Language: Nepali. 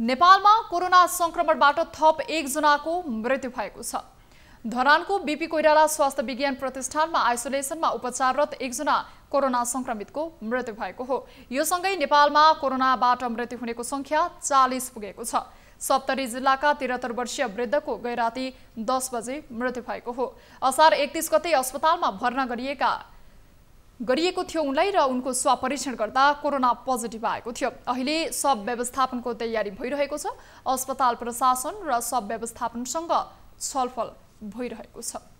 नेपालमा कोरोना संक्रमणबाट थप एकजनाको मृत्यु भएको छ धरानको बिपी कोइराला स्वास्थ्य विज्ञान प्रतिष्ठानमा आइसोलेसनमा उपचाररत एकजना कोरोना संक्रमितको मृत्यु भएको हो यो सँगै नेपालमा कोरोनाबाट मृत्यु हुनेको संख्या चालिस पुगेको छ सप्तरी जिल्लाका त्रिहत्तर वर्षीय वृद्धको गैराती दस बजे मृत्यु भएको हो असार एकतिस गते अस्पतालमा भर्ना गरिएका गरिएको थियो उनलाई र उनको स्वपरीक्षण गर्दा कोरोना पोजिटिभ आएको थियो अहिले सब व्यवस्थापनको तयारी भइरहेको छ अस्पताल प्रशासन र सब व्यवस्थापनसँग छलफल भइरहेको छ